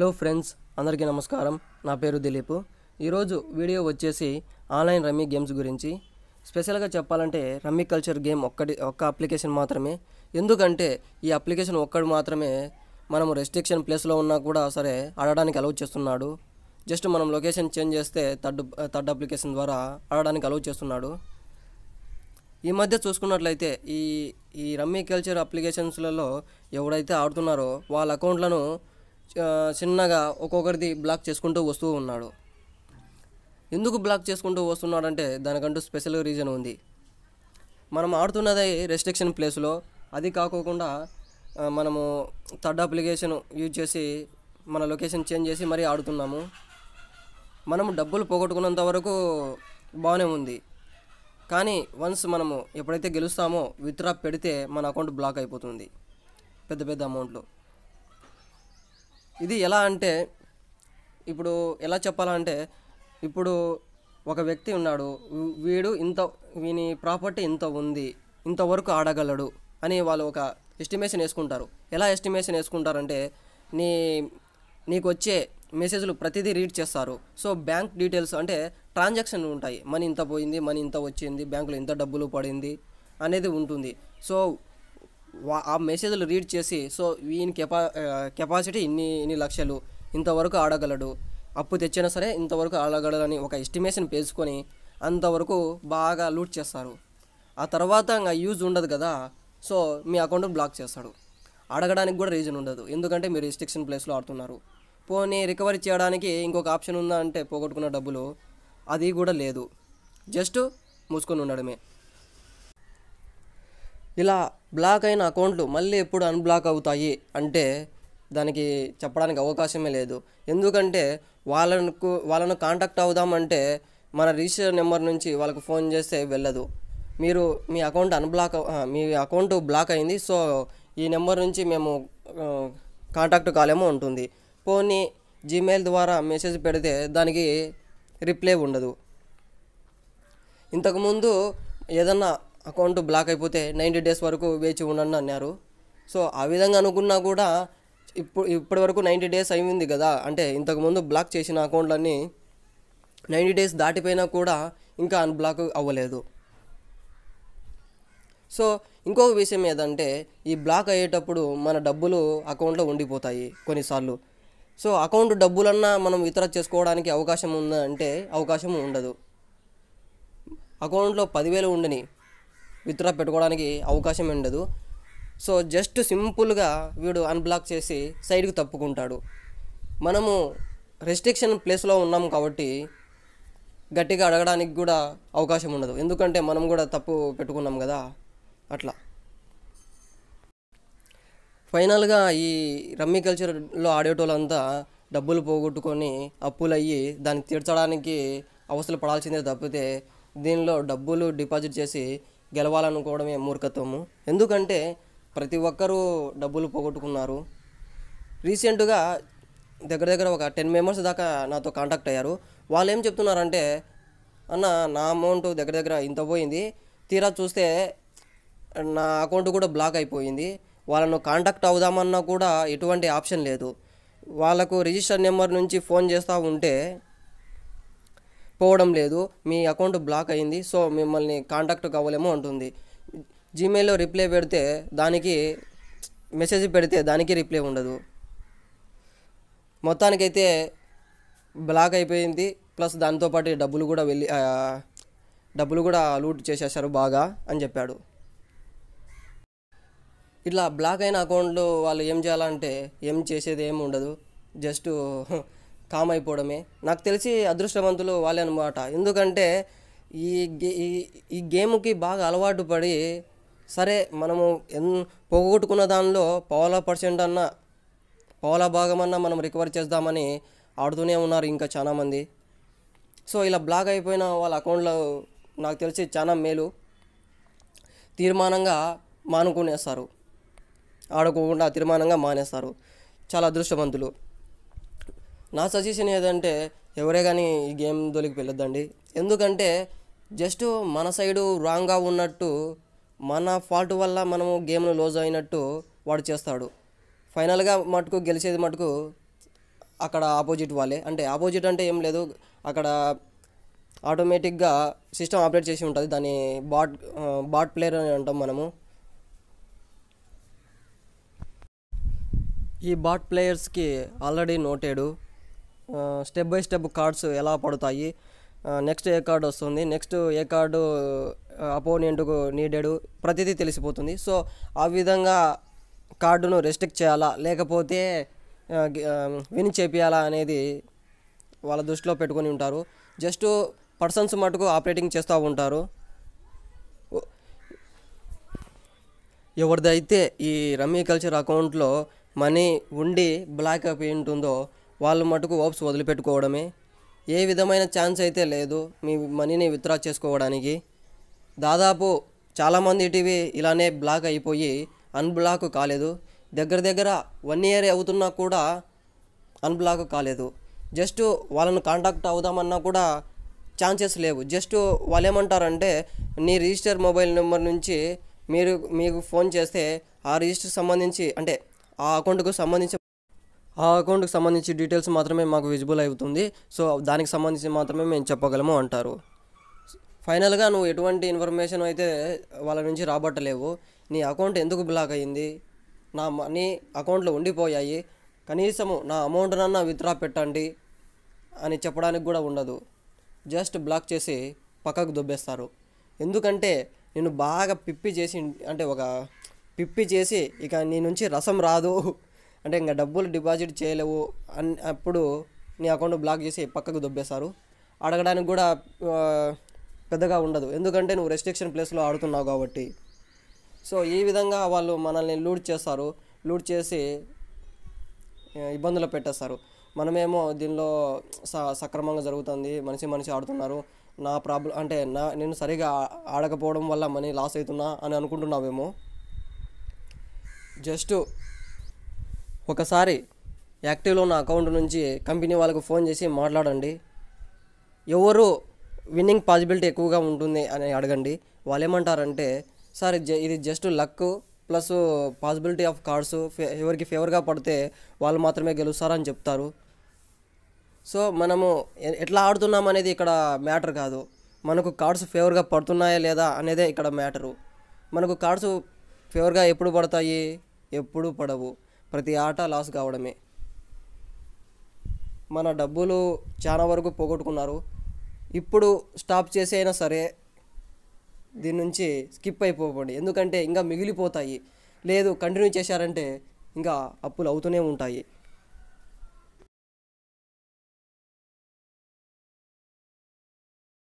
hello friends అందరికీ నమస్కారం నా పేరు దిలీప్ ఈరోజు వీడియో వచ్చేసి ఆన్లైన్ రమ్మీ గేమ్స్ గురించి స్పెషల్గా చెప్పాలంటే రమ్మీ కల్చర్ గేమ్ ఒక్కటి ఒక్క అప్లికేషన్ మాత్రమే ఎందుకంటే ఈ అప్లికేషన్ ఒక్కడు మాత్రమే మనం రెస్ట్రిక్షన్ ప్లేస్లో ఉన్నా కూడా సరే ఆడడానికి అలౌ చేస్తున్నాడు జస్ట్ మనం లొకేషన్ చేంజ్ చేస్తే థర్డ్ థర్డ్ అప్లికేషన్ ద్వారా ఆడడానికి అలౌ చేస్తున్నాడు ఈ మధ్య చూసుకున్నట్లయితే ఈ ఈ రమ్మీ కల్చర్ అప్లికేషన్స్లలో ఎవడైతే ఆడుతున్నారో వాళ్ళ అకౌంట్లను చిన్నగా ఒక్కొక్కరిది బ్లాక్ చేసుకుంటూ వస్తూ ఉన్నాడు ఎందుకు బ్లాక్ చేసుకుంటూ వస్తున్నాడంటే దానికంటూ స్పెషల్ రీజన్ ఉంది మనం ఆడుతున్నది రెస్ట్రిక్షన్ ప్లేస్లో అది కాకోకుండా మనము థర్డ్ అప్లికేషన్ యూజ్ చేసి మన లొకేషన్ చేంజ్ చేసి మరీ ఆడుతున్నాము మనము డబ్బులు పోగొట్టుకున్నంత వరకు బాగానే ఉంది కానీ వన్స్ మనము ఎప్పుడైతే గెలుస్తామో విత్డ్రా పెడితే మన అకౌంట్ బ్లాక్ అయిపోతుంది పెద్ద పెద్ద అమౌంట్లో ఇది ఎలా అంటే ఇప్పుడు ఎలా చెప్పాలంటే ఇప్పుడు ఒక వ్యక్తి ఉన్నాడు వీడు ఇంత వీని ప్రాపర్టీ ఇంత ఉంది ఇంతవరకు ఆడగలడు అని వాళ్ళు ఒక ఎస్టిమేషన్ వేసుకుంటారు ఎలా ఎస్టిమేషన్ వేసుకుంటారంటే నీ నీకు వచ్చే మెసేజ్లు ప్రతిదీ రీడ్ చేస్తారు సో బ్యాంక్ డీటెయిల్స్ అంటే ట్రాన్సాక్షన్ ఉంటాయి మనీ ఇంత పోయింది మనీ ఇంత వచ్చింది బ్యాంకులో ఇంత డబ్బులు పడింది అనేది ఉంటుంది సో ఆ మెసేజ్లు రీడ్ చేసి సో ఈయన కెపా కెపాసిటీ ఇన్ని ఇన్ని లక్షలు ఇంతవరకు ఆడగలడు అప్పు తెచ్చినా సరే ఇంతవరకు ఆడగలడని ఒక ఎస్టిమేషన్ పేసుకొని అంతవరకు బాగా లూట్ చేస్తారు ఆ తర్వాత ఇంకా యూజ్ ఉండదు కదా సో మీ అకౌంట్ బ్లాక్ చేస్తాడు అడగడానికి కూడా రీజన్ ఉండదు ఎందుకంటే మీరు రిస్ట్రిక్షన్ ప్లేస్లో ఆడుతున్నారు పోనీ రికవరీ చేయడానికి ఇంకొక ఆప్షన్ ఉందా అంటే పోగొట్టుకున్న డబ్బులు అది కూడా లేదు జస్ట్ మూసుకొని ఉండడమే ఇలా బ్లాక్ అయిన అకౌంట్లు మళ్ళీ ఎప్పుడు అన్బ్లాక్ అవుతాయి అంటే దానికి చెప్పడానికి అవకాశమే లేదు ఎందుకంటే వాళ్ళకు వాళ్ళను కాంటాక్ట్ అవుదామంటే మన రిజిస్టర్ నెంబర్ నుంచి వాళ్ళకు ఫోన్ చేస్తే వెళ్ళదు మీరు మీ అకౌంట్ అన్బ్లాక్ మీ అకౌంట్ బ్లాక్ అయింది సో ఈ నెంబర్ నుంచి మేము కాంటాక్ట్ కాలేమో ఉంటుంది పోనీ జీమెయిల్ ద్వారా మెసేజ్ పెడితే దానికి రిప్లై ఉండదు ఇంతకుముందు ఏదన్నా అకౌంట్ బ్లాక్ అయిపోతే నైంటీ డేస్ వరకు వేచి ఉండండి అన్నారు సో ఆ విధంగా అనుకున్నా కూడా ఇప్పుడు ఇప్పటి వరకు నైంటీ డేస్ అయింది కదా అంటే ఇంతకుముందు బ్లాక్ చేసిన అకౌంట్లన్నీ నైంటీ డేస్ దాటిపోయినా కూడా ఇంకా అన్బ్లాక్ అవ్వలేదు సో ఇంకొక విషయం ఏదంటే ఈ బ్లాక్ అయ్యేటప్పుడు మన డబ్బులు అకౌంట్లో ఉండిపోతాయి కొన్నిసార్లు సో అకౌంట్ డబ్బులన్నా మనం ఇతర చేసుకోవడానికి అవకాశం ఉందంటే అవకాశం ఉండదు అకౌంట్లో పదివేలు ఉండని విత్డ్రా పెట్టుకోవడానికి అవకాశం ఉండదు సో జస్ట్ సింపుల్గా వీడు అన్బ్లాక్ చేసి సైడ్కి తప్పుకుంటాడు మనము రెస్ట్రిక్షన్ ప్లేస్లో ఉన్నాం కాబట్టి గట్టిగా అడగడానికి కూడా అవకాశం ఉండదు ఎందుకంటే మనం కూడా తప్పు పెట్టుకున్నాం కదా అట్లా ఫైనల్గా ఈ రమ్మీ కల్చర్లో ఆడేటోళ్ళంతా డబ్బులు పోగొట్టుకొని అప్పులయ్యి దాన్ని తీర్చడానికి అవసరం పడాల్సిందే తప్పితే దీనిలో డబ్బులు డిపాజిట్ చేసి గెలవాలనుకోవడమే మూర్ఖత్వము ఎందుకంటే ప్రతి ఒక్కరూ డబ్బులు పోగొట్టుకున్నారు రీసెంట్గా దగ్గర దగ్గర ఒక టెన్ మెంబర్స్ దాకా నాతో కాంటాక్ట్ అయ్యారు వాళ్ళు ఏం చెప్తున్నారంటే అన్న నా అమౌంట్ దగ్గర దగ్గర ఇంత పోయింది తీరా చూస్తే నా అకౌంట్ కూడా బ్లాక్ అయిపోయింది వాళ్ళను కాంటాక్ట్ అవుదామన్నా కూడా ఎటువంటి ఆప్షన్ లేదు వాళ్ళకు రిజిస్టర్ నెంబర్ నుంచి ఫోన్ చేస్తూ ఉంటే పోవడం లేదు మీ అకౌంట్ బ్లాక్ అయింది సో మిమ్మల్ని కాంటాక్ట్ కావాలేమో అంటుంది జీమెయిల్లో రిప్లై పెడితే దానికి మెసేజ్ పెడితే దానికి రిప్లై ఉండదు మొత్తానికైతే బ్లాక్ అయిపోయింది ప్లస్ దాంతోపాటు డబ్బులు కూడా వెళ్ళి డబ్బులు కూడా లూట్ చేసేసారు బాగా అని చెప్పాడు ఇట్లా బ్లాక్ అయిన అకౌంట్లో వాళ్ళు ఏం చేయాలంటే ఏం చేసేది ఏమి ఉండదు జస్ట్ కామ్ అయిపోవడమే నాకు తెలిసి అదృష్టవంతులు వాళ్ళే అనమాట ఎందుకంటే ఈ గే ఈ గేమ్కి బాగా అలవాటు పడి సరే మనము ఎన్ పోగొట్టుకున్న దానిలో పావుల పర్సెంట్ అన్నా పావుల భాగం అన్న మనం రికవర్ చేద్దామని ఆడుతూనే ఉన్నారు ఇంకా చాలామంది సో ఇలా బ్లాక్ అయిపోయిన వాళ్ళ అకౌంట్లో నాకు తెలిసి చాలా మేలు తీర్మానంగా మానుకునేస్తారు ఆడుకోకుండా తీర్మానంగా మానేస్తారు చాలా అదృష్టవంతులు నా సజెషన్ ఏదంటే ఎవరే కానీ ఈ గేమ్ దొలికి వెళ్ళొద్దండి ఎందుకంటే జస్ట్ మన సైడు రాంగ్గా ఉన్నట్టు మన ఫాల్ట్ వల్ల మనము గేమ్ను లోజ్ అయినట్టు వాడు చేస్తాడు ఫైనల్గా మటుకు గెలిచేది మటుకు అక్కడ ఆపోజిట్ వాళ్ళే అంటే ఆపోజిట్ అంటే ఏం లేదు అక్కడ ఆటోమేటిక్గా సిస్టమ్ ఆపరేట్ చేసి ఉంటుంది దాన్ని బాట్ బాట్ ప్లేయర్ అని అంటాం మనము ఈ బాట్ ప్లేయర్స్కి already noted step by step cards ఎలా పడతాయి నెక్స్ట్ ఏ కార్డు వస్తుంది నెక్స్ట్ ఏ కార్డు అపోనెంట్కు నీడెడు ప్రతిదీ తెలిసిపోతుంది సో ఆ విధంగా కార్డును రెస్ట్రిక్ట్ చేయాలా లేకపోతే విని చేపియాలా అనేది వాళ్ళ దృష్టిలో పెట్టుకొని ఉంటారు జస్ట్ పర్సన్స్ మటుకు ఆపరేటింగ్ చేస్తూ ఉంటారు ఎవరిదైతే ఈ రమ్మీ కల్చర్ అకౌంట్లో మనీ ఉండి బ్లాక్ అయిపోయి ఉంటుందో వాళ్ళు మటుకు హోప్స్ వదిలిపెట్టుకోవడమే ఏ విధమైన ఛాన్స్ అయితే లేదు మీ మనీని విత్డ్రా చేసుకోవడానికి దాదాపు చాలామంది ఇటీవి ఇలానే బ్లాక్ అయిపోయి అన్బ్లాక్ కాలేదు దగ్గర దగ్గర వన్ ఇయర్ అవుతున్నా కూడా అన్బ్లాక్ కాలేదు జస్ట్ వాళ్ళను కాంటాక్ట్ అవుదామన్నా కూడా ఛాన్సెస్ లేవు జస్ట్ వాళ్ళు ఏమంటారంటే నీ రిజిస్టర్ మొబైల్ నెంబర్ నుంచి మీరు మీకు ఫోన్ చేస్తే ఆ రిజిస్టర్ సంబంధించి అంటే ఆ అకౌంట్కు సంబంధించి ఆ అకౌంట్కి సంబంధించి డీటెయిల్స్ మాత్రమే మాకు విజిబుల్ అవుతుంది సో దానికి సంబంధించి మాత్రమే మేము చెప్పగలము అంటారు ఫైనల్గా నువ్వు ఎటువంటి ఇన్ఫర్మేషన్ అయితే వాళ్ళ నుంచి రాబట్టలేవు నీ అకౌంట్ ఎందుకు బ్లాక్ అయ్యింది నా మనీ అకౌంట్లో ఉండిపోయాయి కనీసము నా అమౌంట్నన్నా విత్డ్రా పెట్టండి అని చెప్పడానికి కూడా ఉండదు జస్ట్ బ్లాక్ చేసి పక్కకు దొబ్బేస్తారు ఎందుకంటే నేను బాగా పిప్పి చేసి అంటే ఒక పిప్పి చేసి ఇక నీ నుంచి రసం రాదు అంటే ఇంకా డబ్బులు డిపాజిట్ చేయలేవు అని అప్పుడు నీ అకౌంట్ బ్లాక్ చేసి పక్కకు దొబ్బేశారు అడగడానికి కూడా పెద్దగా ఉండదు ఎందుకంటే నువ్వు రెస్ట్రిక్షన్ ప్లేస్లో ఆడుతున్నావు కాబట్టి సో ఈ విధంగా వాళ్ళు మనల్ని లూట్ చేస్తారు లూట్ చేసి ఇబ్బందులు పెట్టేస్తారు మనమేమో దీనిలో స సక్రమంగా జరుగుతుంది మనిషి మనిషి ఆడుతున్నారు నా ప్రాబ్లం అంటే నా నేను సరిగా ఆడకపోవడం వల్ల మనీ లాస్ అవుతున్నా అని అనుకుంటున్నావేమో జస్ట్ ఒకసారి యాక్టివ్లో ఉన్న అకౌంట్ నుంచి కంపెనీ వాళ్ళకు ఫోన్ చేసి మాట్లాడండి ఎవరు విన్నింగ్ పాసిబిలిటీ ఎక్కువగా ఉంటుంది అని అడగండి వాళ్ళు ఏమంటారంటే సార్ ఇది just luck plus possibility of cards ఎవరికి ఫేవర్గా పడితే వాళ్ళు మాత్రమే గెలుస్తారని చెప్తారు సో మనము ఎట్లా ఆడుతున్నాం అనేది ఇక్కడ మ్యాటర్ కాదు మనకు కార్డ్స్ ఫేవర్గా పడుతున్నాయా లేదా అనేదే ఇక్కడ మ్యాటరు మనకు కార్డ్స్ ఫేవర్గా ఎప్పుడు పడతాయి ఎప్పుడు పడవు ప్రతి ఆట లాస్ కావడమే మన డబ్బులు చాలా వరకు పోగొట్టుకున్నారు ఇప్పుడు స్టాప్ చేసి అయినా సరే దీని నుంచి స్కిప్ అయిపోకండి ఎందుకంటే ఇంకా మిగిలిపోతాయి లేదు కంటిన్యూ చేశారంటే ఇంకా అప్పులు అవుతూనే ఉంటాయి